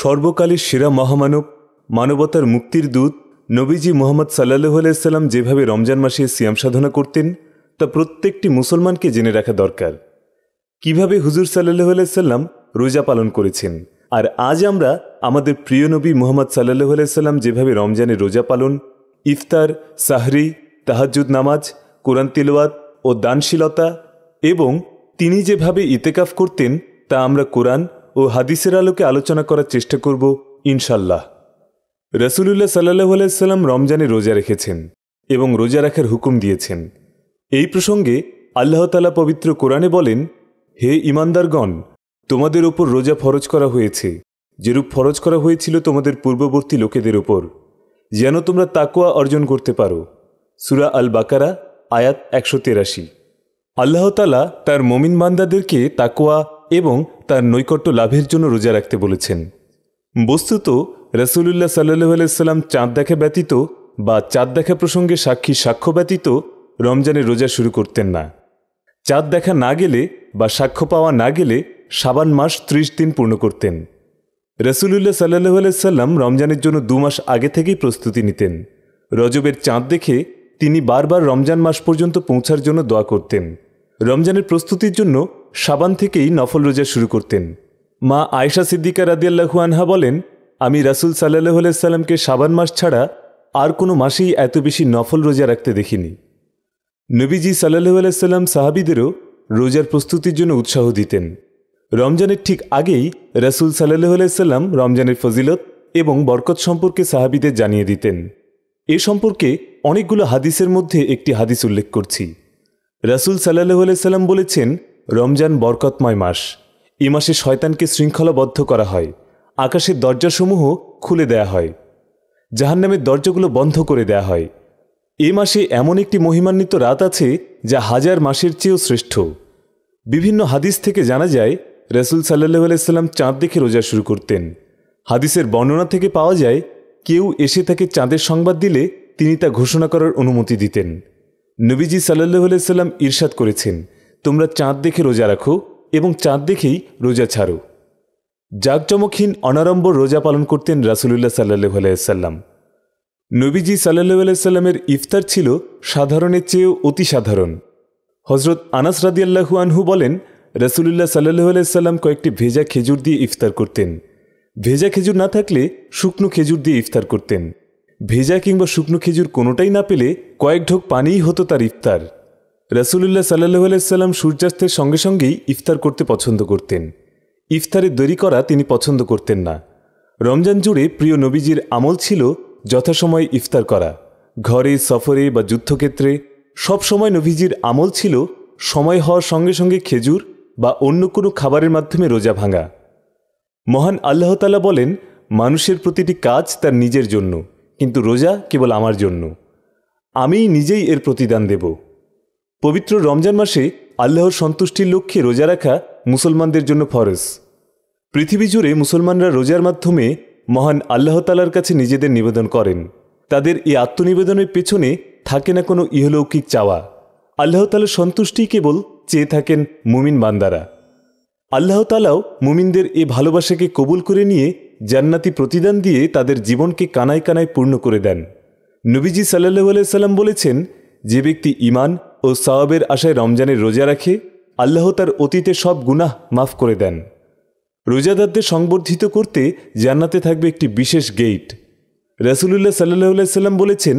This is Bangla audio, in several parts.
সর্বকালের সেরা মহামানব মানবতার মুক্তির দূত নবীজি মোহাম্মদ সাল্লাহ আলাইসাল্লাম যেভাবে রমজান মাসে সিয়াম সাধনা করতেন তা প্রত্যেকটি মুসলমানকে জেনে রাখা দরকার কিভাবে হুজুর সাল্লাহ আলাইসাল্লাম রোজা পালন করেছেন আর আজ আমরা আমাদের প্রিয় নবী মোহাম্মদ সাল্লাহ আলাইসাল্লাম যেভাবে রমজানে রোজা পালন ইফতার সাহরি তাহাজুদ নামাজ কোরআন তিলওয়াত ও দানশীলতা এবং তিনি যেভাবে ইতেকাফ করতেন তা আমরা কোরআন ও হাদিসের আলোকে আলোচনা করার চেষ্টা করব ইনশাল্লাহ রসুলুল্লাহ সাল্লাহ আলাইসাল্লাম রমজানে রোজা রেখেছেন এবং রোজা রাখার হুকুম দিয়েছেন এই প্রসঙ্গে আল্লাহতালা পবিত্র কোরআনে বলেন হে ইমানদারগণ তোমাদের ওপর রোজা ফরজ করা হয়েছে যেরূপ ফরজ করা হয়েছিল তোমাদের পূর্ববর্তী লোকেদের ওপর যেন তোমরা তাকোয়া অর্জন করতে পারো সুরা আল বাকারা আয়াত একশো তেরাশি আল্লাহতালা তার মমিন বান্দাদেরকে তাকোয়া এবং তার নৈকট্য লাভের জন্য রোজা রাখতে বলেছেন বস্তুত রসুল্লাহ সাল্লু আলাইসাল্লাম চাঁদ দেখা ব্যতীত বা চাঁদ দেখা প্রসঙ্গে সাক্ষী সাক্ষ্য ব্যতীত রমজানে রোজা শুরু করতেন না চাঁদ দেখা না গেলে বা সাক্ষ্য পাওয়া না গেলে সাবান মাস ত্রিশ দিন পূর্ণ করতেন রসুলুল্লাহ সাল্লু আলাইসাল্লাম রমজানের জন্য দু মাস আগে থেকেই প্রস্তুতি নিতেন রজবের চাঁদ দেখে তিনি বারবার রমজান মাস পর্যন্ত পৌঁছার জন্য দোয়া করতেন রমজানের প্রস্তুতির জন্য সাবান থেকেই নফল রোজা শুরু করতেন মা আয়সা সিদ্দিকা রাদিয়াল্লাহু আনহা বলেন আমি রাসুল সাল্লাহ সাল্লামকে সাবান মাস ছাড়া আর কোনো মাসেই এত বেশি নফল রোজা রাখতে দেখিনি নবীজি সাল্লাহ আলাইসাল্লাম সাহাবিদেরও রোজার প্রস্তুতির জন্য উৎসাহ দিতেন রমজানের ঠিক আগেই রাসুল সাল্লাহ আলাইসাল্লাম রমজানের ফজিলত এবং বরকত সম্পর্কে সাহাবিদের জানিয়ে দিতেন এ সম্পর্কে অনেকগুলো হাদিসের মধ্যে একটি হাদিস উল্লেখ করছি রাসুল সাল্লাহ আলাইসাল্লাম বলেছেন রমজান বরকতময় মাস এ মাসে শয়তানকে শৃঙ্খলাবদ্ধ করা হয় আকাশের দরজাসমূহ খুলে দেয়া হয় জাহান্নামের দরজাগুলো বন্ধ করে দেয়া হয় এ মাসে এমন একটি মহিমান্বিত রাত আছে যা হাজার মাসের চেয়েও শ্রেষ্ঠ বিভিন্ন হাদিস থেকে জানা যায় রসুল সাল্লাহ আলাইসাল্লাম চাঁদ দেখে রোজা শুরু করতেন হাদিসের বর্ণনা থেকে পাওয়া যায় কেউ এসে তাকে চাঁদের সংবাদ দিলে তিনি তা ঘোষণা করার অনুমতি দিতেন নবীজি সাল্লাহ আলাইসাল্লাম ইরশাদ করেছেন তোমরা চাঁদ দেখে রোজা রাখো এবং চাঁদ দেখেই রোজা ছাড়ো জাকজমকহীন অনারম্বর রোজা পালন করতেন রাসুলুল্লাহ সাল্লাহ আলাইসাল্লাম নবীজি সাল্লাহ আলাইসাল্লামের ইফতার ছিল সাধারণের চেয়েও অতি সাধারণ হজরত আনাস রাদিয়াল্লাহু আনহু বলেন রাসুলুল্লাহ সাল্লাহ আলাইসাল্লাম কয়েকটি ভেজা খেজুর দিয়ে ইফতার করতেন ভেজা খেজুর না থাকলে শুকনো খেজুর দিয়ে ইফতার করতেন ভেজা কিংবা শুকনো খেজুর কোনোটাই না পেলে কয়েক ঢোক পানিই হতো তার ইফতার রসুলুল্লাহ সাল্লু আলাইসাল্লাম সূর্যাস্তের সঙ্গে সঙ্গেই ইফতার করতে পছন্দ করতেন ইফতারে দেরি করা তিনি পছন্দ করতেন না রমজান জুড়ে প্রিয় নবীজির আমল ছিল যথাসময়ে ইফতার করা ঘরে সফরে বা যুদ্ধক্ষেত্রে সব সময় নভিজির আমল ছিল সময় হওয়ার সঙ্গে সঙ্গে খেজুর বা অন্য কোনো খাবারের মাধ্যমে রোজা ভাঙা মহান আল্লাহতালা বলেন মানুষের প্রতিটি কাজ তার নিজের জন্য কিন্তু রোজা কেবল আমার জন্য আমি নিজেই এর প্রতিদান দেব পবিত্র রমজান মাসে আল্লাহর সন্তুষ্টির লক্ষ্যে রোজা রাখা মুসলমানদের জন্য ফরজ পৃথিবী জুড়ে মুসলমানরা রোজার মাধ্যমে মহান আল্লাহ তালার কাছে নিজেদের নিবেদন করেন তাদের এই আত্মনিবেদনের পেছনে থাকে না কোনো ইহলৌকিক চাওয়া আল্লাহ তালার সন্তুষ্টি কেবল চেয়ে থাকেন মুমিন বান্দারা আল্লাহ তালাও মুমিনদের এ ভালোবাসাকে কবুল করে নিয়ে জান্নাতি প্রতিদান দিয়ে তাদের জীবনকে কানায় কানায় পূর্ণ করে দেন নবীজি সাল্লাহ সাল্লাম বলেছেন যে ব্যক্তি ইমান ও সাহাবের আশায় রমজানের রোজা রাখে আল্লাহ তার অতীতে সব গুনাহ মাফ করে দেন রোজাদারদের সংবর্ধিত করতে জান্নাতে থাকবে একটি বিশেষ গেট রসুলুল্লাহ সাল্লাহ সাল্লাম বলেছেন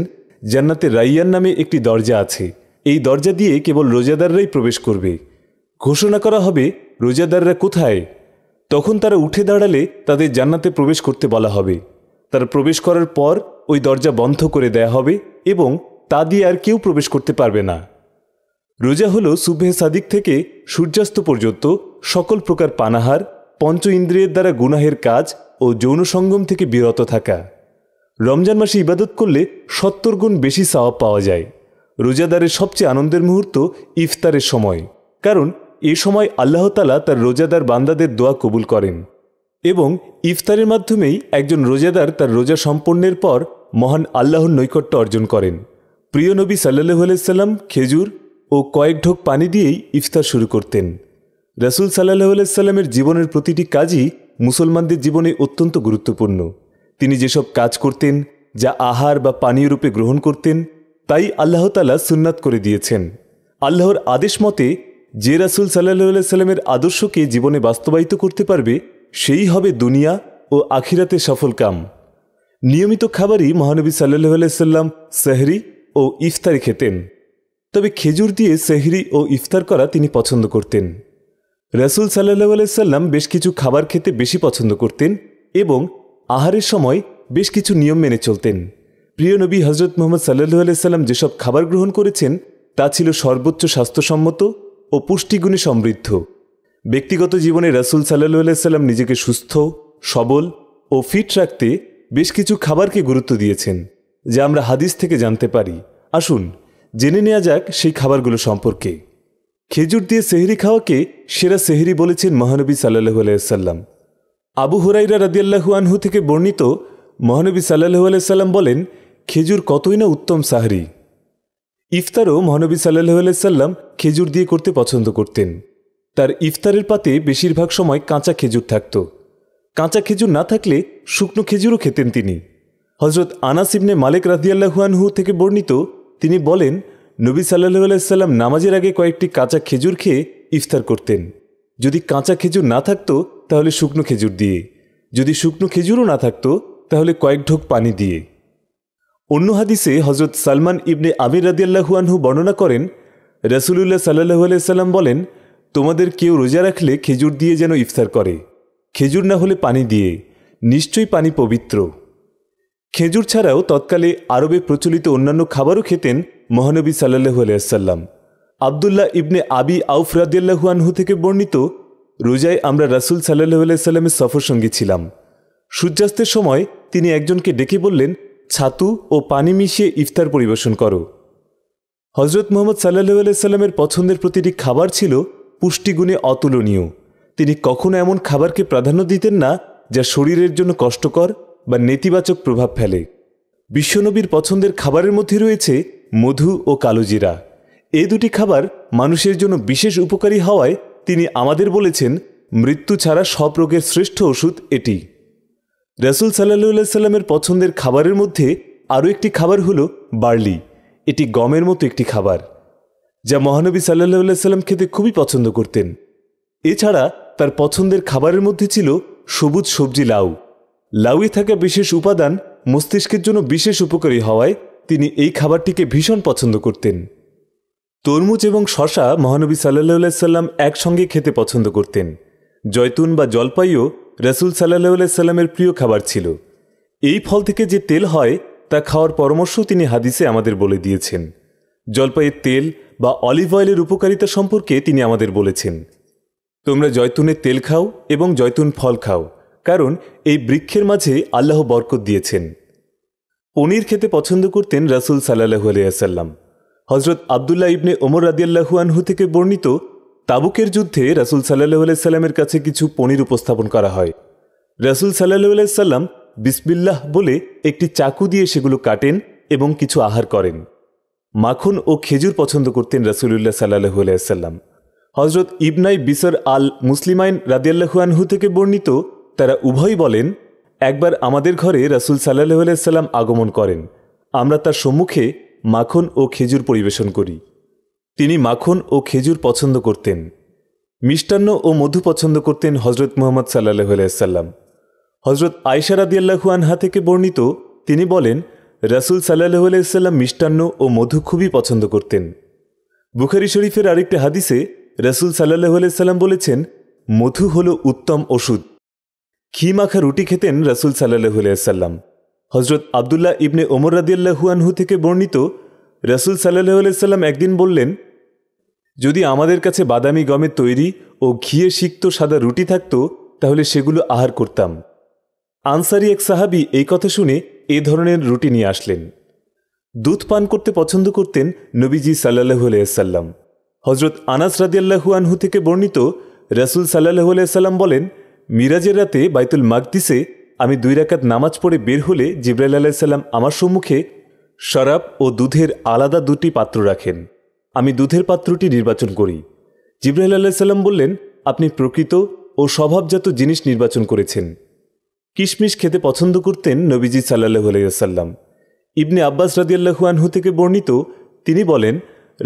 জান্নাতে রাইয়ান নামে একটি দরজা আছে এই দরজা দিয়ে কেবল রোজাদাররাই প্রবেশ করবে ঘোষণা করা হবে রোজাদাররা কোথায় তখন তারা উঠে দাঁড়ালে তাদের জান্নাতে প্রবেশ করতে বলা হবে তারা প্রবেশ করার পর ওই দরজা বন্ধ করে দেয়া হবে এবং তা দিয়ে আর কেউ প্রবেশ করতে পারবে না রোজা হল সুবহে সাদিক থেকে সূর্যাস্ত পর্যন্ত সকল প্রকার পানাহার পঞ্চ ইন্দ্রিয়ের দ্বারা গুনাহের কাজ ও যৌন সঙ্গম থেকে বিরত থাকা রমজান মাসে ইবাদত করলে সত্তর গুণ বেশি সাওয়াব পাওয়া যায় রোজাদারের সবচেয়ে আনন্দের মুহূর্ত ইফতারের সময় কারণ এ সময় আল্লাহতালা তার রোজাদার বান্দাদের দোয়া কবুল করেন এবং ইফতারের মাধ্যমেই একজন রোজাদার তার রোজা সম্পন্নের পর মহান আল্লাহর নৈকট্য অর্জন করেন প্রিয় নবী সাল্লাহ আলাইসাল্লাম খেজুর ও কয়েক ঢোক পানি দিয়েই ইফতার শুরু করতেন রাসুল সাল্লাহ আলাইস্লামের জীবনের প্রতিটি কাজই মুসলমানদের জীবনে অত্যন্ত গুরুত্বপূর্ণ তিনি যেসব কাজ করতেন যা আহার বা পানীয় রূপে গ্রহণ করতেন তাই আল্লাহ তালা সুন্নাত করে দিয়েছেন আল্লাহর আদেশ মতে যে রাসুল সাল্লাহ সাল্লামের আদর্শকে জীবনে বাস্তবায়িত করতে পারবে সেই হবে দুনিয়া ও আখিরাতে সফল কাম নিয়মিত খাবারই মহানবী সাল্লাহ সাল্লাম সেহরি ও ইফতারি খেতেন তবে খেজুর দিয়ে সেহরি ও ইফতার করা তিনি পছন্দ করতেন রাসুল সাল্লাহ আলাইসাল্লাম বেশ কিছু খাবার খেতে বেশি পছন্দ করতেন এবং আহারের সময় বেশ কিছু নিয়ম মেনে চলতেন প্রিয় নবী হজরত মোহাম্মদ সাল্লু আলাইসাল্লাম যেসব খাবার গ্রহণ করেছেন তা ছিল সর্বোচ্চ স্বাস্থ্যসম্মত ও পুষ্টিগুণে সমৃদ্ধ ব্যক্তিগত জীবনে রাসুল সাল্লু আলাইসাল্লাম নিজেকে সুস্থ সবল ও ফিট রাখতে বেশ কিছু খাবারকে গুরুত্ব দিয়েছেন যা আমরা হাদিস থেকে জানতে পারি আসুন জেনে নেওয়া যাক সেই খাবারগুলো সম্পর্কে খেজুর দিয়ে সেহরি খাওয়াকে সেরা সেহরি বলেছেন মহানবী সাল্লাহু আলাইসাল্লাম আবু হুরাইরা রাদিয়াল্লাহু আনহু থেকে বর্ণিত মহানবী সাল্লাহু আলাইসাল্লাম বলেন খেজুর কতই না উত্তম সাহরি ইফতারও মহানবী সাল্লাহু আলাইসাল্লাম খেজুর দিয়ে করতে পছন্দ করতেন তার ইফতারের পাতে বেশিরভাগ সময় কাঁচা খেজুর থাকত কাঁচা খেজুর না থাকলে শুকনো খেজুরও খেতেন তিনি হজরত আনাসিবনে মালিক রাজিয়াল্লাহুয়ানহু থেকে বর্ণিত তিনি বলেন নবী সাল্লাহ আলাইসাল্লাম নামাজের আগে কয়েকটি কাঁচা খেজুর খেয়ে ইফতার করতেন যদি কাঁচা খেজুর না থাকতো তাহলে শুকনো খেজুর দিয়ে যদি শুকনো খেজুরও না থাকতো তাহলে কয়েক ঢোক পানি দিয়ে অন্য হাদিসে হজরত সালমান ইবনে আমির রাদিয়াল্লাহুয়ানহু বর্ণনা করেন রসুলুল্লাহ সাল্লাহু আলাইসাল্লাম বলেন তোমাদের কেউ রোজা রাখলে খেজুর দিয়ে যেন ইফতার করে খেজুর না হলে পানি দিয়ে নিশ্চয়ই পানি পবিত্র খেজুর ছাড়াও তৎকালে আরবে প্রচলিত অন্যান্য খাবারও খেতেন মহানবী সাল্লাহু আলিয়াল্লাম আবদুল্লাহ ইবনে আবি আউফ রাদিয়াল্লাহুয়ানহু থেকে বর্ণিত রোজায় আমরা রাসুল সাল্লাহু আলাইস্লামের সফর সঙ্গী ছিলাম সূর্যাস্তের সময় তিনি একজনকে ডেকে বললেন ছাতু ও পানি মিশিয়ে ইফতার পরিবেশন করো হজরত মোহাম্মদ সাল্লাহু আলাইস্লামের পছন্দের প্রতিটি খাবার ছিল পুষ্টিগুণে অতুলনীয় তিনি কখনো এমন খাবারকে প্রাধান্য দিতেন না যা শরীরের জন্য কষ্টকর বা নেতিবাচক প্রভাব ফেলে বিশ্বনবীর পছন্দের খাবারের মধ্যে রয়েছে মধু ও কালোজিরা এ দুটি খাবার মানুষের জন্য বিশেষ উপকারী হওয়ায় তিনি আমাদের বলেছেন মৃত্যু ছাড়া সব রোগের শ্রেষ্ঠ ওষুধ এটি রাসুল সাল্লাহ সাল্লামের পছন্দের খাবারের মধ্যে আরও একটি খাবার হলো বার্লি এটি গমের মতো একটি খাবার যা মহানবী সাল্লাহ সাল্লাম খেতে খুবই পছন্দ করতেন এছাড়া তার পছন্দের খাবারের মধ্যে ছিল সবুজ সবজি লাউ লাউয়ে থাকা বিশেষ উপাদান মস্তিষ্কের জন্য বিশেষ উপকারী হওয়ায় তিনি এই খাবারটিকে ভীষণ পছন্দ করতেন তরমুজ এবং শশা মহানবী সাল্লাহ সাল্লাম একসঙ্গে খেতে পছন্দ করতেন জয়তুন বা জলপাইও রসুল সাল্লাহ সাল্লামের প্রিয় খাবার ছিল এই ফল থেকে যে তেল হয় তা খাওয়ার পরামর্শ তিনি হাদিসে আমাদের বলে দিয়েছেন জলপাইয়ের তেল বা অলিভ অয়েলের উপকারিতা সম্পর্কে তিনি আমাদের বলেছেন তোমরা জয়তুনের তেল খাও এবং জয়তুন ফল খাও কারণ এই বৃক্ষের মাঝে আল্লাহ বরকত দিয়েছেন পনির খেতে পছন্দ করতেন রাসুল সাল্লাহ আলিয়াসাল্লাম হজরত আবদুল্লাহ ইবনে ওমর রাদিয়াল্লাহু আনহু থেকে বর্ণিত তাবুকের যুদ্ধে রাসুল সাল্লাহ আলাইসাল্লামের কাছে কিছু পনির উপস্থাপন করা হয় রাসুল সাল্লাহ আলাইসাল্লাম বিসমিল্লাহ বলে একটি চাকু দিয়ে সেগুলো কাটেন এবং কিছু আহার করেন মাখন ও খেজুর পছন্দ করতেন রাসুলুল্লাহ সাল্লাহু আলাইসাল্লাম হজরত ইবনাই বিসর আল মুসলিমাইন রাদিয়াল্লাহু আনহু থেকে বর্ণিত তারা উভয় বলেন একবার আমাদের ঘরে রাসুল সাল্লাহ সাল্লাম আগমন করেন আমরা তার সম্মুখে মাখন ও খেজুর পরিবেশন করি তিনি মাখন ও খেজুর পছন্দ করতেন মিষ্টান্ন ও মধু পছন্দ করতেন হজরত মোহাম্মদ সাল্লাহ সাল্লাম হজরত আয়সা রাদিয়াল্লাহু আনহা থেকে বর্ণিত তিনি বলেন রাসুল সাল্লাহ সাল্লাম মিষ্টান্ন ও মধু খুবই পছন্দ করতেন বুখারি শরীফের আরেকটি হাদিসে রাসুল সাল্লাহ সাল্লাম বলেছেন মধু হল উত্তম ওষুধ ঘি মাখা রুটি খেতেন রাসুল সাল্লাহ আলাইসাল্লাম হজরত আবদুল্লাহ ইবনে ওমর রাদিয়াল্লাহু আনহু থেকে বর্ণিত রাসুল সাল্লাহ আলাইসাল্লাম একদিন বললেন যদি আমাদের কাছে বাদামি গমের তৈরি ও ঘিয়ে সিক্ত সাদা রুটি থাকত তাহলে সেগুলো আহার করতাম আনসারি এক সাহাবি এই কথা শুনে এ ধরনের রুটি নিয়ে আসলেন দুধ পান করতে পছন্দ করতেন নবীজি সাল্লাহ আলাইসাল্লাম হজরত আনাস রাদিয়াল্লাহু আনহু থেকে বর্ণিত রাসুল সাল্লাহ আলাইসাল্লাম বলেন মিরাজের রাতে বাইতুল মাগদিসে আমি দুই রাকাত নামাজ পড়ে বের হলে জিব্রাইল আলাইসাল্লাম আমার সম্মুখে শরাব ও দুধের আলাদা দুটি পাত্র রাখেন আমি দুধের পাত্রটি নির্বাচন করি জিব্রাইল আলাইসাল্লাম বললেন আপনি প্রকৃত ও স্বভাবজাত জিনিস নির্বাচন করেছেন কিশমিশ খেতে পছন্দ করতেন নবীজি সাল্লাহ আলাইসাল্লাম ইবনে আব্বাস রাদিয়াল্লাহু আনহু থেকে বর্ণিত তিনি বলেন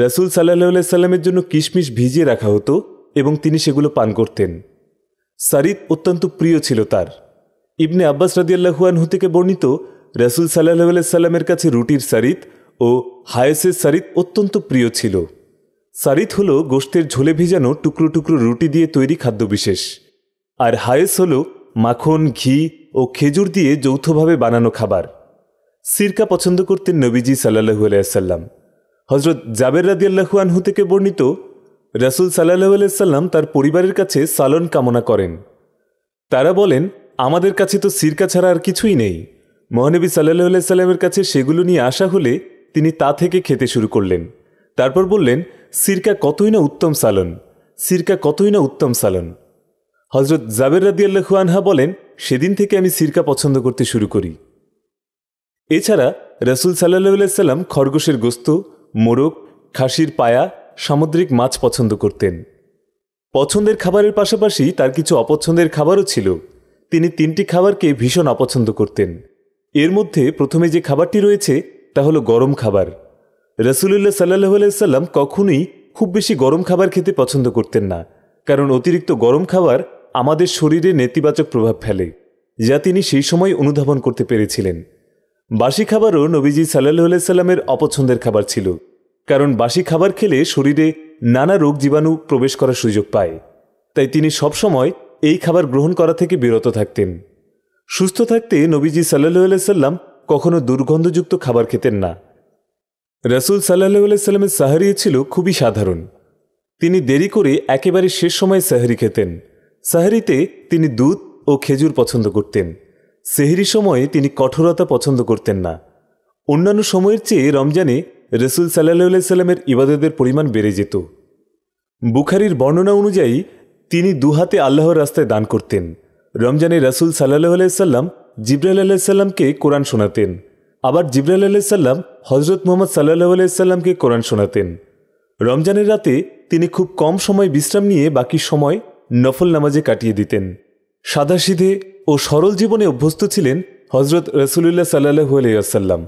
রসুল সাল্লাহ আলাইসাল্লামের জন্য কিশমিশ ভিজিয়ে রাখা হতো এবং তিনি সেগুলো পান করতেন সারিদ অত্যন্ত প্রিয় ছিল তার ইবনে আব্বাস রাদিয়াল্লাহুয়ানহু থেকে বর্ণিত রাসুল সাল্লাহ সাল্লামের কাছে রুটির সারিদ ও হায়েসের সারিদ অত্যন্ত প্রিয় ছিল সারিদ হল গোষ্ঠের ঝোলে ভিজানো টুকরো টুকরো রুটি দিয়ে তৈরি খাদ্যবিশেষ আর হায়েস হল মাখন ঘি ও খেজুর দিয়ে যৌথভাবে বানানো খাবার সিরকা পছন্দ করতেন নবীজি সাল্লাহু আলাইসাল্লাম হজরত জাবের রাদিয়াল্লাহু আনহু থেকে বর্ণিত রাসুল সাল্লাহ আলাইসাল্লাম তার পরিবারের কাছে সালন কামনা করেন তারা বলেন আমাদের কাছে তো সিরকা ছাড়া আর কিছুই নেই মহানবী সাল্লাহ সাল্লামের কাছে সেগুলো নিয়ে আসা হলে তিনি তা থেকে খেতে শুরু করলেন তারপর বললেন সিরকা কতই না উত্তম সালন সিরকা কতই না উত্তম সালন হজরত জাবের রাদিয়াল্লাহু আনহা বলেন সেদিন থেকে আমি সিরকা পছন্দ করতে শুরু করি এছাড়া রাসুল সাল্লাহ সাল্লাম খরগোশের গোস্ত মোরগ খাসির পায়া সামুদ্রিক মাছ পছন্দ করতেন পছন্দের খাবারের পাশাপাশি তার কিছু অপছন্দের খাবারও ছিল তিনি তিনটি খাবারকে ভীষণ অপছন্দ করতেন এর মধ্যে প্রথমে যে খাবারটি রয়েছে তা হলো গরম খাবার রসুলুল্লাহ সাল্লাহ আলাইসাল্লাম কখনোই খুব বেশি গরম খাবার খেতে পছন্দ করতেন না কারণ অতিরিক্ত গরম খাবার আমাদের শরীরে নেতিবাচক প্রভাব ফেলে যা তিনি সেই সময় অনুধাবন করতে পেরেছিলেন বাসি খাবারও নবীজি সাল্লাহ সাল্লামের অপছন্দের খাবার ছিল কারণ বাসি খাবার খেলে শরীরে নানা রোগ জীবাণু প্রবেশ করার সুযোগ পায় তাই তিনি সবসময় এই খাবার গ্রহণ করা থেকে বিরত থাকতেন সুস্থ থাকতে নবীজি সাল্লাহ সাল্লাম কখনো দুর্গন্ধযুক্ত খাবার খেতেন না রাসুল সাল্লাহ সাল্লামের সাহারিয়ে ছিল খুবই সাধারণ তিনি দেরি করে একেবারে শেষ সময়ে সাহারি খেতেন সাহারিতে তিনি দুধ ও খেজুর পছন্দ করতেন সেহরি সময়ে তিনি কঠোরতা পছন্দ করতেন না অন্যান্য সময়ের চেয়ে রমজানে রসুল সাল্লাহ সাল্লামের ইবাদতের পরিমাণ বেড়ে যেত বুখারির বর্ণনা অনুযায়ী তিনি দুহাতে আল্লাহর রাস্তায় দান করতেন রমজানে রসুল সাল্লাহ আলাইসাল্লাম জিব্রাইল আলাইসাল্লামকে কোরআন শোনাতেন আবার জিব্রাইল আলাইসাল্লাম হজরত মোহাম্মদ সাল্লাহ আলাইসাল্লামকে কোরআন শোনাতেন রমজানের রাতে তিনি খুব কম সময় বিশ্রাম নিয়ে বাকি সময় নফল নামাজে কাটিয়ে দিতেন সাদাসিধে ও সরল জীবনে অভ্যস্ত ছিলেন হজরত রসুলুল্লাহ সাল্লাহ আলাইসাল্লাম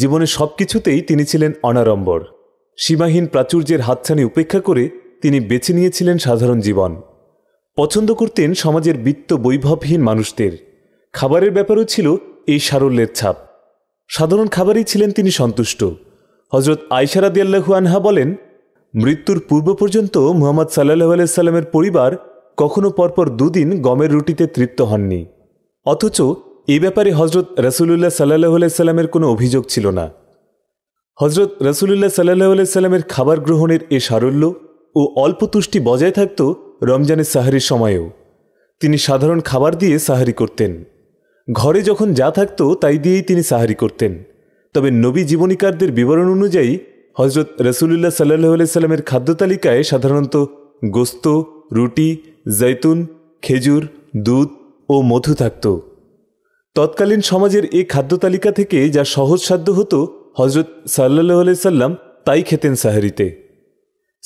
জীবনে সব কিছুতেই তিনি ছিলেন অনারম্বর সীমাহীন প্রাচুর্যের হাতছানি উপেক্ষা করে তিনি বেছে নিয়েছিলেন সাধারণ জীবন পছন্দ করতেন সমাজের বিত্ত বৈভবহীন মানুষদের খাবারের ব্যাপারেও ছিল এই সারল্যের ছাপ সাধারণ খাবারই ছিলেন তিনি সন্তুষ্ট হজরত আইসারাদি আল্লাহু আনহা বলেন মৃত্যুর পূর্ব পর্যন্ত মুহাম্মদ সাল্লাহ আলাইসাল্লামের পরিবার কখনো পরপর দুদিন গমের রুটিতে তৃপ্ত হননি অথচ এই ব্যাপারে হজরত রসুল্লাহ সাল্লাহ সাল্লামের কোনো অভিযোগ ছিল না হজরত রসুল্লাহ সাল্লাহ সাল্লামের খাবার গ্রহণের এ সারল্য ও অল্প তুষ্টি বজায় থাকত রমজানের সাহারির সময়েও তিনি সাধারণ খাবার দিয়ে সাহারি করতেন ঘরে যখন যা থাকত তাই দিয়েই তিনি সাহারি করতেন তবে নবী জীবনীকারদের বিবরণ অনুযায়ী হজরত রসুলুল্লাহ সাল্লাহ সাল্লামের খাদ্য তালিকায় সাধারণত গোস্ত রুটি জৈতুন খেজুর দুধ ও মধু থাকত তৎকালীন সমাজের এ খাদ্য তালিকা থেকে যা সহজসাধ্য হতো হজরত সাল্লাহ সাল্লাম তাই খেতেন সাহারিতে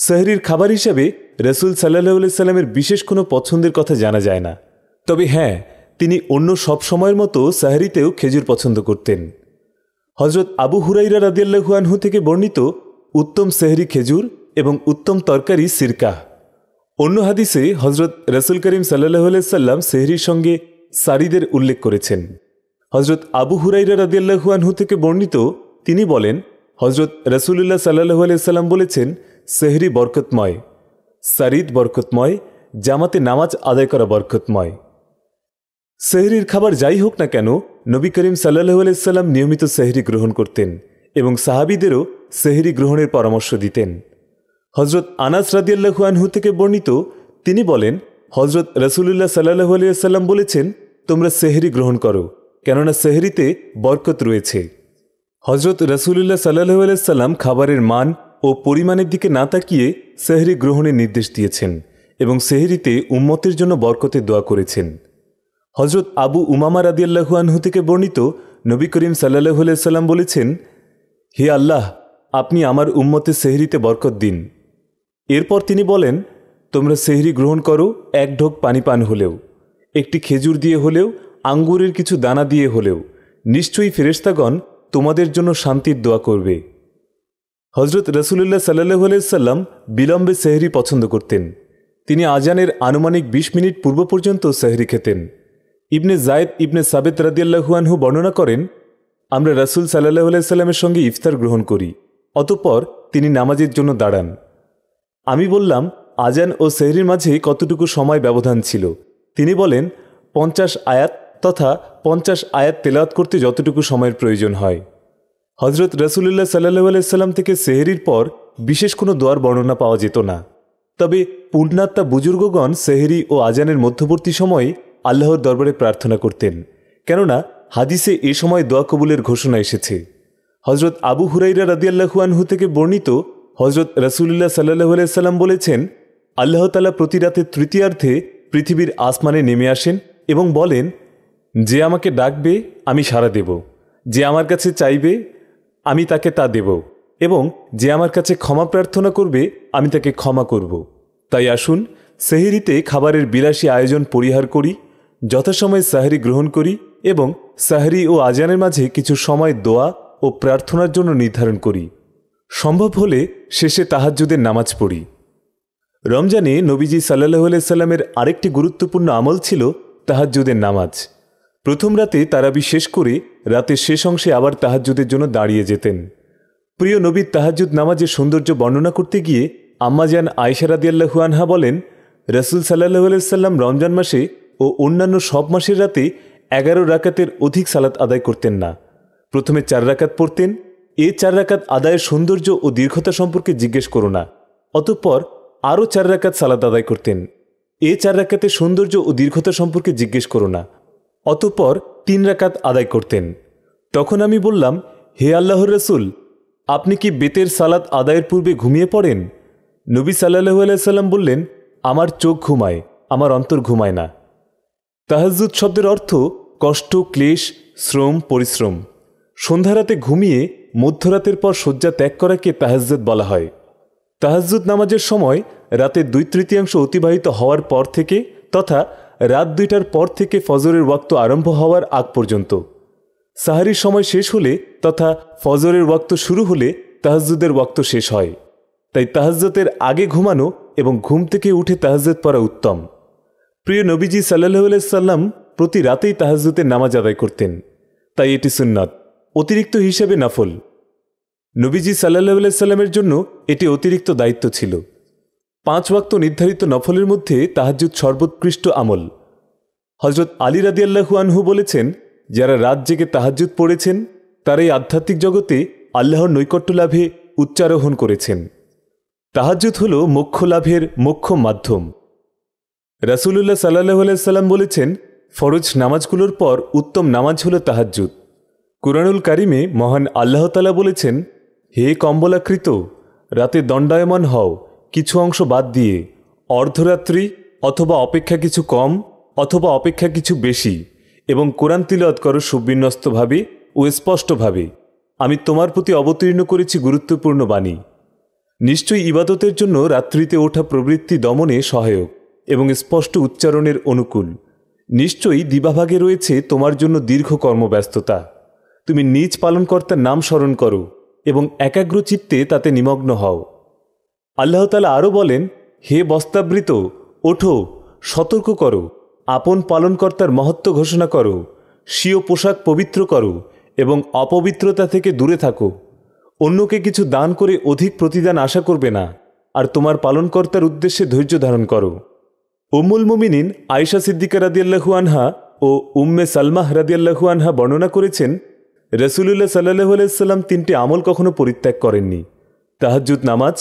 সাহরির খাবার হিসাবে রসুল সাল্লাহ সাল্লামের বিশেষ কোনো পছন্দের কথা জানা যায় না তবে হ্যাঁ তিনি অন্য সব সময়ের মতো সাহারিতেও খেজুর পছন্দ করতেন হজরত আবু হুরাইরা রাদিয়াল্লাহুয়ানহু থেকে বর্ণিত উত্তম সেহরি খেজুর এবং উত্তম তরকারি সিরকা অন্য হাদিসে হজরত রসুল করিম সাল্লাহ সাল্লাম সেহরির সঙ্গে সারিদের উল্লেখ করেছেন হজরত আবু হুরাইরা রাদিয়াল্লাহুয়ানহু থেকে বর্ণিত তিনি বলেন হজরত রসুল্লাহ সাল্লাহু আলিয়াল্লাম বলেছেন সেহরি বরকতময় সারিদ বরকতময় জামাতে নামাজ আদায় করা বরকতময় সেহরির খাবার যাই হোক না কেন নবী করিম সাল্লাহু আলাইসাল্লাম নিয়মিত সেহরি গ্রহণ করতেন এবং সাহাবিদেরও সেহরি গ্রহণের পরামর্শ দিতেন হজরত আনাস রাদিয়াল্লাহু আনহু থেকে বর্ণিত তিনি বলেন হজরত রসুল্লাহ সাল্লাহ আলিয়াল্লাম বলেছেন তোমরা সেহরি গ্রহণ করো কেননা সেহরিতে বরকত রয়েছে হজরত রসুল্লাহ সাল্লাহ আলিয়াল্লাম খাবারের মান ও পরিমাণের দিকে না তাকিয়ে সেহরি গ্রহণের নির্দেশ দিয়েছেন এবং সেহরিতে উম্মতের জন্য বরকতের দোয়া করেছেন হজরত আবু উমামা রাদিয়াল্লাহু আনহু থেকে বর্ণিত নবী করিম সাল্লাহু আলিয়াল্লাম বলেছেন হে আল্লাহ আপনি আমার উম্মতে সেহরিতে বরকত দিন এরপর তিনি বলেন তোমরা সেহরি গ্রহণ করো এক ঢোক পানি পান হলেও একটি খেজুর দিয়ে হলেও আঙ্গুরের কিছু দানা দিয়ে হলেও নিশ্চয়ই ফেরেস্তাগণ তোমাদের জন্য শান্তির দোয়া করবে হজরত রসুলুল্লাহ সাল্লাহ সাল্লাম বিলম্বে সেহরি পছন্দ করতেন তিনি আজানের আনুমানিক ২০ মিনিট পূর্ব পর্যন্ত সেহরি খেতেন ইবনে জায়দ ইবনে সাবেত রাদিয়াল্লাহুয়ানহু বর্ণনা করেন আমরা রাসুল সাল্লাহ সাল্লামের সঙ্গে ইফতার গ্রহণ করি অতপর তিনি নামাজের জন্য দাঁড়ান আমি বললাম আজান ও সেহরির মাঝে কতটুকু সময় ব্যবধান ছিল তিনি বলেন পঞ্চাশ আয়াত তথা পঞ্চাশ আয়াত তেলাওয়াত করতে যতটুকু সময়ের প্রয়োজন হয় হজরত রসুল্লাহ সাল্লাহ আলাইসাল্লাম থেকে সেহরির পর বিশেষ কোনো দোয়ার বর্ণনা পাওয়া যেত না তবে পূর্ণাত্মা বুজুর্গগণ সেহরি ও আজানের মধ্যবর্তী সময় আল্লাহর দরবারে প্রার্থনা করতেন কেননা হাদিসে এ সময় দোয়া কবুলের ঘোষণা এসেছে হজরত আবু হুরাইরা রাদিয়াল্লাহুয়ানহু থেকে বর্ণিত হজরত রসুল্লাহ সাল্লাহ আলাইসাল্লাম বলেছেন আল্লাহতালা প্রতি রাতে তৃতীয়ার্ধে পৃথিবীর আসমানে নেমে আসেন এবং বলেন যে আমাকে ডাকবে আমি সাড়া দেব যে আমার কাছে চাইবে আমি তাকে তা দেব এবং যে আমার কাছে ক্ষমা প্রার্থনা করবে আমি তাকে ক্ষমা করব তাই আসুন সেহেরিতে খাবারের বিলাসী আয়োজন পরিহার করি যথাসময়ে সাহারি গ্রহণ করি এবং সাহারি ও আজানের মাঝে কিছু সময় দোয়া ও প্রার্থনার জন্য নির্ধারণ করি সম্ভব হলে শেষে তাহাজ্জুদের নামাজ পড়ি রমজানে নবীজি সাল্লাহ সাল্লামের আরেকটি গুরুত্বপূর্ণ আমল ছিল তাহাজুদের নামাজ প্রথম রাতে তারাবি শেষ করে রাতের শেষ অংশে আবার তাহাজুদের জন্য দাঁড়িয়ে যেতেন প্রিয় নবীর তাহাজুদ নামাজের সৌন্দর্য বর্ণনা করতে গিয়ে আম্মাজান আয়সারাদিয়াল্লাহু আনহা বলেন রসুল সাল্লাহ সাল্লাম রমজান মাসে ও অন্যান্য সব মাসের রাতে এগারো রাকাতের অধিক সালাত আদায় করতেন না প্রথমে চার রাকাত পড়তেন এ চার রাকাত আদায়ের সৌন্দর্য ও দীর্ঘতা সম্পর্কে জিজ্ঞেস করো না অতঃপর আরও চার রাকাত সালাদ আদায় করতেন এ চার রাকাতে সৌন্দর্য ও দীর্ঘতা সম্পর্কে জিজ্ঞেস করো না অতঃপর তিন রাকাত আদায় করতেন তখন আমি বললাম হে আল্লাহর রসুল আপনি কি বেতের সালাদ আদায়ের পূর্বে ঘুমিয়ে পড়েন নবী সাল্লাহু আলাইসাল্লাম বললেন আমার চোখ ঘুমায় আমার অন্তর ঘুমায় না তাহাজুদ শব্দের অর্থ কষ্ট ক্লেশ শ্রম পরিশ্রম সন্ধ্যারাতে ঘুমিয়ে মধ্যরাতের পর শয্যা ত্যাগ করাকে তাহাজ্জত বলা হয় তাহাজুদ নামাজের সময় রাতে দুই তৃতীয়াংশ অতিবাহিত হওয়ার পর থেকে তথা রাত দুইটার পর থেকে ফজরের ওয়াক্ত আরম্ভ হওয়ার আগ পর্যন্ত সাহারির সময় শেষ হলে তথা ফজরের ওয়াক্ত শুরু হলে তাহাজুদের ওয়াক্ত শেষ হয় তাই তাহাজ্জতের আগে ঘুমানো এবং ঘুম থেকে উঠে তাহাজ্জত পড়া উত্তম প্রিয় নবীজি সাল্লাহ সাল্লাম প্রতি রাতেই তাহাজ্জতের নামাজ আদায় করতেন তাই এটি সুন্নাত অতিরিক্ত হিসেবে নাফল নবীজি সাল্লাহ সাল্লামের জন্য এটি অতিরিক্ত দায়িত্ব ছিল পাঁচ ওয়াক্ত নির্ধারিত নফলের মধ্যে তাহাজুদ সর্বোৎকৃষ্ট আমল হজরত আলী রাদি আনহু বলেছেন যারা রাত জেগে তাহাজুদ পড়েছেন তারাই আধ্যাত্মিক জগতে আল্লাহর নৈকট্য লাভে উচ্চারোহণ করেছেন তাহাজুদ হল মোক্ষ লাভের মোক্ষ মাধ্যম রাসুল্লাহ সাল্লাহ সাল্লাম বলেছেন ফরজ নামাজগুলোর পর উত্তম নামাজ হল তাহাজুদ কুরআনুল কারিমে মহান আল্লাহতালা বলেছেন হে কম্বলাকৃত রাতে দণ্ডায়মান হও কিছু অংশ বাদ দিয়ে অর্ধরাত্রি অথবা অপেক্ষা কিছু কম অথবা অপেক্ষা কিছু বেশি এবং কোরআন তিলত করো সুবিন্যস্তভাবে ও স্পষ্টভাবে আমি তোমার প্রতি অবতীর্ণ করেছি গুরুত্বপূর্ণ বাণী নিশ্চয়ই ইবাদতের জন্য রাত্রিতে ওঠা প্রবৃত্তি দমনে সহায়ক এবং স্পষ্ট উচ্চারণের অনুকূল নিশ্চয়ই দিবাভাগে রয়েছে তোমার জন্য দীর্ঘ কর্মব্যস্ততা তুমি নিজ পালনকর্তার নাম স্মরণ করো এবং একাগ্র চিত্তে তাতে নিমগ্ন হও আল্লাহতালা আরও বলেন হে বস্তাবৃত ওঠো সতর্ক করো আপন পালনকর্তার মহত্ব ঘোষণা করো স্বীয় পোশাক পবিত্র করো এবং অপবিত্রতা থেকে দূরে থাকো অন্যকে কিছু দান করে অধিক প্রতিদান আশা করবে না আর তোমার পালনকর্তার উদ্দেশ্যে ধৈর্য ধারণ করো উম্মুল মুমিনিন আয়সা সিদ্দিকা রাদিয়াল্লাহু আনহা ও উম্মে সালমাহ রাদিয়াল্লাহু আনহা বর্ণনা করেছেন রসুলুল্লাহ সাল্লাহ আলাইসাল্লাম তিনটি আমল কখনো পরিত্যাগ করেননি তাহাজুদ নামাজ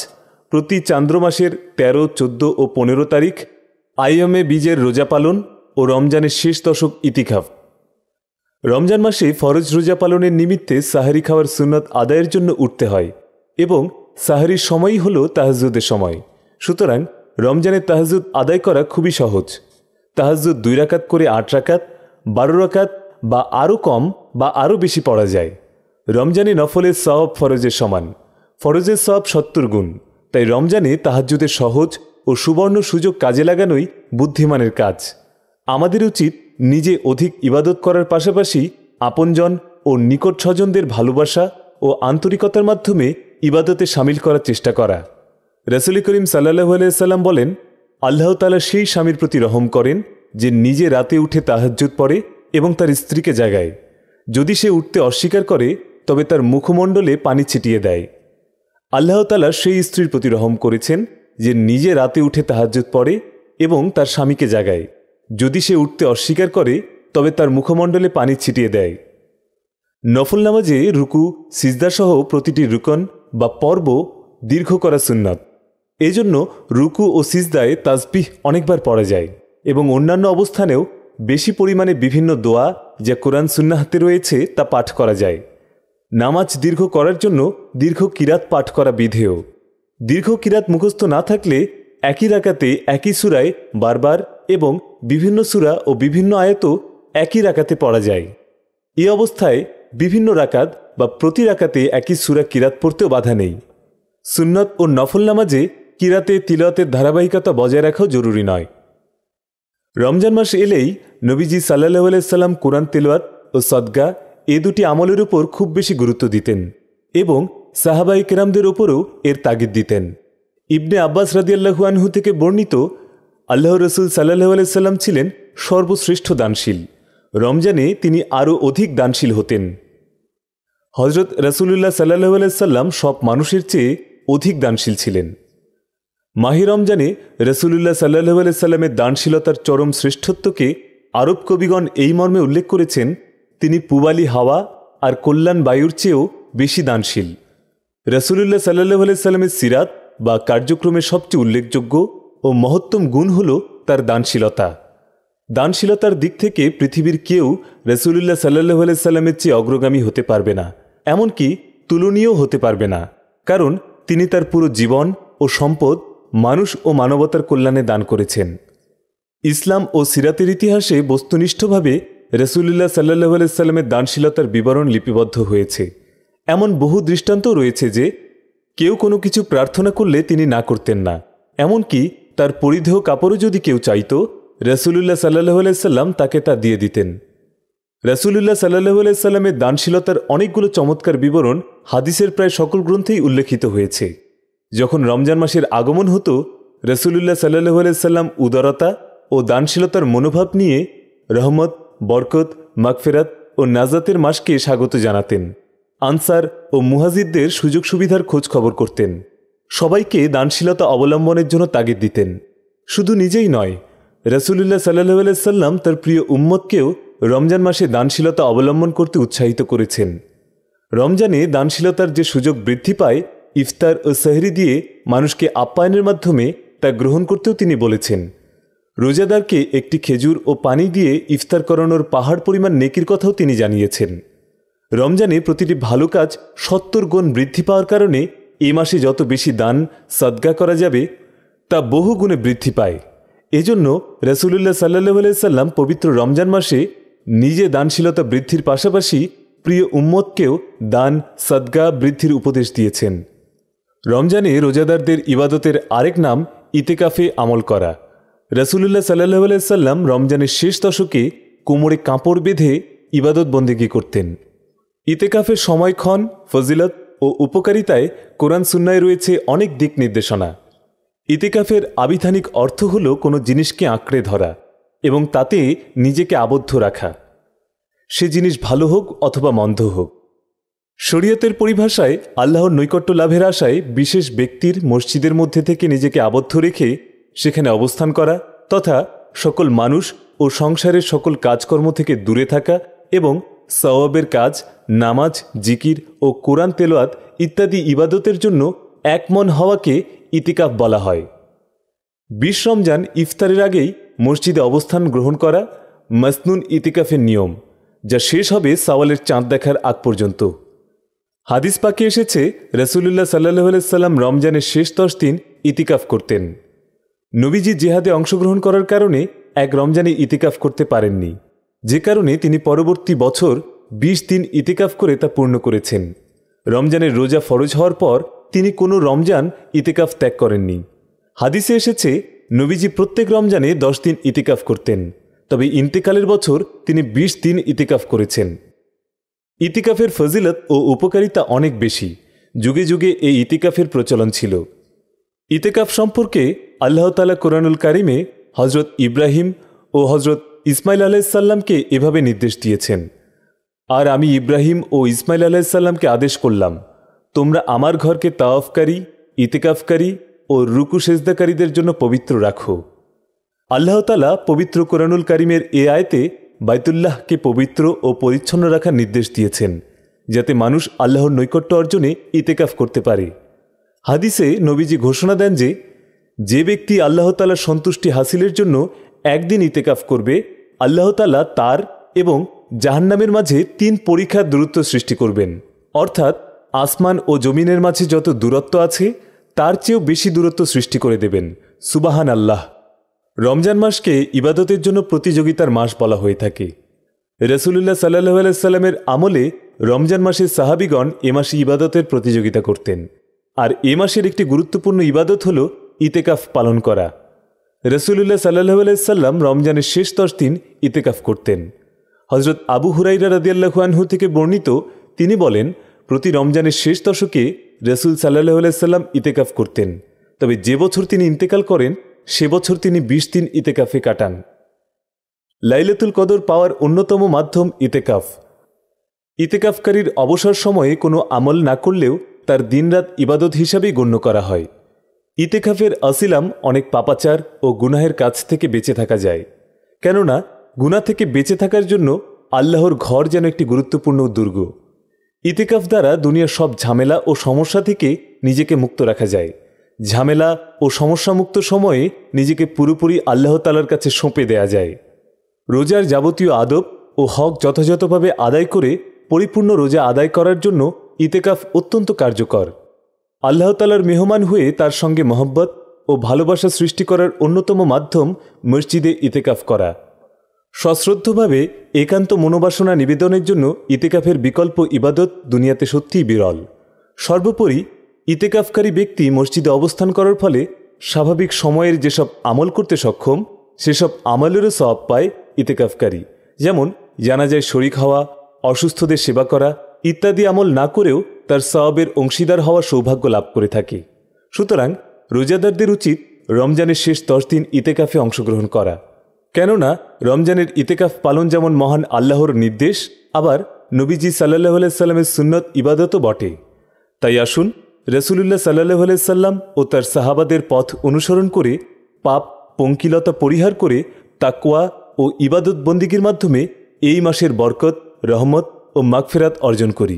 প্রতি চান্দ্র মাসের তেরো চোদ্দ ও পনেরো তারিখ আইএমএ বীজের রোজা পালন ও রমজানের শেষ দশক ইতিখাপ রমজান মাসে ফরজ রোজা পালনের নিমিত্তে সাহারি খাওয়ার সুন্নত আদায়ের জন্য উঠতে হয় এবং সাহারির সময়ই হল তাহাজুদের সময় সুতরাং রমজানের তাহাজুদ আদায় করা খুবই সহজ তাহাজুদ দুই রাকাত করে আট রাকাত বারো রাকাত বা আরও কম বা আরও বেশি পড়া যায় রমজানে নফলের সব ফরজের সমান ফরজের সব সত্তর গুণ তাই রমজানে তাহাজুদের সহজ ও সুবর্ণ সুযোগ কাজে লাগানোই বুদ্ধিমানের কাজ আমাদের উচিত নিজে অধিক ইবাদত করার পাশাপাশি আপনজন ও নিকট স্বজনদের ভালোবাসা ও আন্তরিকতার মাধ্যমে ইবাদতে সামিল করার চেষ্টা করা রসুল করিম সাল্লাহ আলাইসাল্লাম বলেন আল্লাহ তালা সেই স্বামীর প্রতি রহম করেন যে নিজে রাতে উঠে তাহাজ্জুদ পড়ে এবং তার স্ত্রীকে জাগায় যদি সে উঠতে অস্বীকার করে তবে তার মুখমণ্ডলে পানি ছিটিয়ে দেয় আল্লাহতালার সেই স্ত্রীর প্রতি রহম করেছেন যে নিজে রাতে উঠে তাহাজ্জুত পড়ে এবং তার স্বামীকে জাগায় যদি সে উঠতে অস্বীকার করে তবে তার মুখমণ্ডলে পানি ছিটিয়ে দেয় নফল নামাজে রুকু সিজদাসহ প্রতিটি রুকন বা পর্ব দীর্ঘ করা সুন্নাত এজন্য রুকু ও সিজদায় তাজবিহ অনেকবার পড়া যায় এবং অন্যান্য অবস্থানেও বেশি পরিমাণে বিভিন্ন দোয়া যা কোরআন সুন্নাহাতে রয়েছে তা পাঠ করা যায় নামাজ দীর্ঘ করার জন্য দীর্ঘ কিরাত পাঠ করা বিধেয় দীর্ঘ কিরাত মুখস্থ না থাকলে একই রাকাতে একই সুরায় বারবার এবং বিভিন্ন সুরা ও বিভিন্ন আয়ত একই রাকাতে পড়া যায় এ অবস্থায় বিভিন্ন রাকাত বা প্রতি রাকাতে একই সুরা কিরাত পড়তেও বাধা নেই সুন্নত ও নফল নামাজে কিরাতে তিলতের ধারাবাহিকতা বজায় রাখাও জরুরি নয় রমজান মাস এলেই নবীজি সাল্লাহ আলাইসাল্লাম কোরআন তেলোয়াত ও সদ্গা এ দুটি আমলের উপর খুব বেশি গুরুত্ব দিতেন এবং সাহাবাই কেরামদের ওপরও এর তাগিদ দিতেন ইবনে আব্বাস রাদিয়াল্লাহু আনহু থেকে বর্ণিত আল্লাহ রসুল সাল্লাহ আলাইসাল্লাম ছিলেন সর্বশ্রেষ্ঠ দানশীল রমজানে তিনি আরও অধিক দানশীল হতেন হজরত রসুলুল্লাহ সাল্লাহ আলাইসাল্লাম সব মানুষের চেয়ে অধিক দানশীল ছিলেন মাহি রমজানে রসুলুল্লাহ সাল্লাহ আলাইসাল্লামের দানশীলতার চরম শ্রেষ্ঠত্বকে আরব কবিগণ এই মর্মে উল্লেখ করেছেন তিনি পুবালি হাওয়া আর কল্যাণ বায়ুর চেয়েও বেশি দানশীল রসুলুল্লাহ সাল্লাহ আলাইস্লামের সিরাত বা কার্যক্রমের সবচেয়ে উল্লেখযোগ্য ও মহত্তম গুণ হল তার দানশীলতা দানশীলতার দিক থেকে পৃথিবীর কেউ রসুলুল্লাহ সাল্লাহ আলাইস্লামের চেয়ে অগ্রগামী হতে পারবে না এমনকি তুলনীয় হতে পারবে না কারণ তিনি তার পুরো জীবন ও সম্পদ মানুষ ও মানবতার কল্যাণে দান করেছেন ইসলাম ও সিরাতের ইতিহাসে বস্তুনিষ্ঠভাবে রসুলুল্লাহ সাল্লাহ আলাইস্লামের দানশীলতার বিবরণ লিপিবদ্ধ হয়েছে এমন বহু দৃষ্টান্ত রয়েছে যে কেউ কোনো কিছু প্রার্থনা করলে তিনি না করতেন না এমনকি তার পরিধেয় কাপড়ও যদি কেউ চাইত রসুলুল্লাহ সাল্লাহ আলাইসাল্লাম তাকে তা দিয়ে দিতেন রসুলুল্লাহ সাল্লাহ আলাইস্লামের দানশীলতার অনেকগুলো চমৎকার বিবরণ হাদিসের প্রায় সকল গ্রন্থেই উল্লেখিত হয়েছে যখন রমজান মাসের আগমন হতো রসুলুল্লাহ সাল্লাহ সাল্লাম উদারতা ও দানশীলতার মনোভাব নিয়ে রহমত বরকত মাগফেরাত ও নাজাতের মাসকে স্বাগত জানাতেন আনসার ও মুহাজিদদের সুযোগ সুবিধার খোঁজ খবর করতেন সবাইকে দানশীলতা অবলম্বনের জন্য তাগিদ দিতেন শুধু নিজেই নয় রসুলুল্লাহ সাল্লাহ সাল্লাম তার প্রিয় উম্মতকেও রমজান মাসে দানশীলতা অবলম্বন করতে উৎসাহিত করেছেন রমজানে দানশীলতার যে সুযোগ বৃদ্ধি পায় ইফতার ও সাহরি দিয়ে মানুষকে আপ্যায়নের মাধ্যমে তা গ্রহণ করতেও তিনি বলেছেন রোজাদারকে একটি খেজুর ও পানি দিয়ে ইফতার করানোর পাহাড় পরিমাণ নেকির কথাও তিনি জানিয়েছেন রমজানে প্রতিটি ভালো কাজ সত্তর গুণ বৃদ্ধি পাওয়ার কারণে এ মাসে যত বেশি দান সাদগা করা যাবে তা বহু গুণে বৃদ্ধি পায় এজন্য রসুলুল্লাহ সাল্লাহ সাল্লাম পবিত্র রমজান মাসে নিজে দানশীলতা বৃদ্ধির পাশাপাশি প্রিয় উম্মতকেও দান সাদগা বৃদ্ধির উপদেশ দিয়েছেন রমজানে রোজাদারদের ইবাদতের আরেক নাম ইতেকাফে আমল করা রসুলুল্লাহ সাল্লাহ সাল্লাম রমজানের শেষ দশকে কোমরে কাপড় বেঁধে ইবাদত বন্দিগি করতেন ইতেকাফের সময়ক্ষণ ফজিলত ও উপকারিতায় কোরআন সুন্নায় রয়েছে অনেক দিক নির্দেশনা ইতেকাফের আবিধানিক অর্থ হল কোনো জিনিসকে আঁকড়ে ধরা এবং তাতে নিজেকে আবদ্ধ রাখা সে জিনিস ভালো হোক অথবা মন্দ হোক শরীয়তের পরিভাষায় আল্লাহর নৈকট্য লাভের আশায় বিশেষ ব্যক্তির মসজিদের মধ্যে থেকে নিজেকে আবদ্ধ রেখে সেখানে অবস্থান করা তথা সকল মানুষ ও সংসারের সকল কাজকর্ম থেকে দূরে থাকা এবং সওয়াবের কাজ নামাজ জিকির ও কোরআন তেলোয়াত ইত্যাদি ইবাদতের জন্য একমন হওয়াকে ইতিকাফ বলা হয় বিশ রমজান ইফতারের আগেই মসজিদে অবস্থান গ্রহণ করা মসনুন ইতিকাফের নিয়ম যা শেষ হবে সাওয়ালের চাঁদ দেখার আগ পর্যন্ত হাদিস পাকে এসেছে রসুল্লাহ সাল্লাহ সাল্লাম রমজানের শেষ দশ দিন ইতিকাফ করতেন নবীজি জেহাদে অংশগ্রহণ করার কারণে এক রমজানে ইতিকাফ করতে পারেননি যে কারণে তিনি পরবর্তী বছর ২০ দিন ইতিকাফ করে তা পূর্ণ করেছেন রমজানের রোজা ফরজ হওয়ার পর তিনি কোনো রমজান ইতিকাফ ত্যাগ করেননি হাদিসে এসেছে নবীজি প্রত্যেক রমজানে দশ দিন ইতিকাফ করতেন তবে ইন্তেকালের বছর তিনি ২০ দিন ইতিকাফ করেছেন ইতিকাফের ফজিলত ও উপকারিতা অনেক বেশি যুগে যুগে এই ইতিকাফের প্রচলন ছিল ইতেকাফ সম্পর্কে আল্লাহতালা কোরআনুল কারিমে হজরত ইব্রাহিম ও হজরত ইসমাইল আলাইসাল্লামকে এভাবে নির্দেশ দিয়েছেন আর আমি ইব্রাহিম ও ইসমাইল আলাইসাল্লামকে আদেশ করলাম তোমরা আমার ঘরকে তাওয়াফকারী ইতেকাফকারী ও রুকু সেজদাকারীদের জন্য পবিত্র রাখো আল্লাহতালা পবিত্র কোরআনুল কারিমের এ আয়তে বাইতুল্লাহকে পবিত্র ও পরিচ্ছন্ন রাখার নির্দেশ দিয়েছেন যাতে মানুষ আল্লাহর নৈকট্য অর্জনে ইতেকাফ করতে পারে হাদিসে নবীজি ঘোষণা দেন যে যে ব্যক্তি তালার সন্তুষ্টি হাসিলের জন্য একদিন ইতেকাফ করবে আল্লাহতালা তার এবং জাহান্নামের মাঝে তিন পরীক্ষার দূরত্ব সৃষ্টি করবেন অর্থাৎ আসমান ও জমিনের মাঝে যত দূরত্ব আছে তার চেয়েও বেশি দূরত্ব সৃষ্টি করে দেবেন সুবাহান আল্লাহ রমজান মাসকে ইবাদতের জন্য প্রতিযোগিতার মাস বলা হয়ে থাকে রসুল্লাহ সাল্লাহ আলাইসাল্লামের আমলে রমজান মাসের সাহাবিগণ এ মাসে ইবাদতের প্রতিযোগিতা করতেন আর এ মাসের একটি গুরুত্বপূর্ণ ইবাদত হল ইতেকাফ পালন করা রসুল্লাহ সাল্লাহ আলাইসাল্লাম রমজানের শেষ দশ দিন ইতেকাফ করতেন হজরত আবু হুরাইরা রাদিয়াল্লাহু থেকে বর্ণিত তিনি বলেন প্রতি রমজানের শেষ দশকে রসুল সাল্লাহ আলাইসাল্লাম ইতেকাফ করতেন তবে যে বছর তিনি ইন্তেকাল করেন সে বছর তিনি বিশ দিন ইতেকাফে কাটান লাইলেতুল কদর পাওয়ার অন্যতম মাধ্যম ইতেকাফ ইতেকাফকারীর অবসর সময়ে কোনো আমল না করলেও তার দিনরাত ইবাদত হিসাবেই গণ্য করা হয় ইতেকাফের আসিলাম অনেক পাপাচার ও গুনাহের কাছ থেকে বেঁচে থাকা যায় কেননা গুনা থেকে বেঁচে থাকার জন্য আল্লাহর ঘর যেন একটি গুরুত্বপূর্ণ দুর্গ ইতেকাফ দ্বারা দুনিয়ার সব ঝামেলা ও সমস্যা থেকে নিজেকে মুক্ত রাখা যায় ঝামেলা ও সমস্যামুক্ত সময়ে নিজেকে পুরোপুরি আল্লাহ তালার কাছে সঁপে দেয়া যায় রোজার যাবতীয় আদব ও হক যথাযথভাবে আদায় করে পরিপূর্ণ রোজা আদায় করার জন্য ইতেকাফ অত্যন্ত কার্যকর আল্লাহতালার মেহমান হয়ে তার সঙ্গে মহব্বত ও ভালোবাসা সৃষ্টি করার অন্যতম মাধ্যম মসজিদে ইতেকাফ করা সশ্রদ্ধভাবে একান্ত মনোবাসনা নিবেদনের জন্য ইতেকাফের বিকল্প ইবাদত দুনিয়াতে সত্যিই বিরল সর্বোপরি ইতেকাফকারী ব্যক্তি মসজিদে অবস্থান করার ফলে স্বাভাবিক সময়ের যেসব আমল করতে সক্ষম সেসব আমলেরও সব পায় ইতেকাফকারী যেমন জানা যায় শরিক হওয়া অসুস্থদের সেবা করা ইত্যাদি আমল না করেও তার সওয়াবের অংশীদার হওয়ার সৌভাগ্য লাভ করে থাকে সুতরাং রোজাদারদের উচিত রমজানের শেষ দশ দিন ইতেকাফে অংশগ্রহণ করা কেননা রমজানের ইতেকাফ পালন যেমন মহান আল্লাহর নির্দেশ আবার নবীজি সাল্লাহ আলাইসাল্লামের সুন্নত ইবাদতও বটে তাই আসুন রসুলুল্লাহ সাল্লাহ আলাইসাল্লাম ও তার সাহাবাদের পথ অনুসরণ করে পাপ পঙ্কিলতা পরিহার করে তাকুয়া ও ইবাদত বন্দীগীর মাধ্যমে এই মাসের বরকত রহমত ও মাগফেরাত অর্জন করি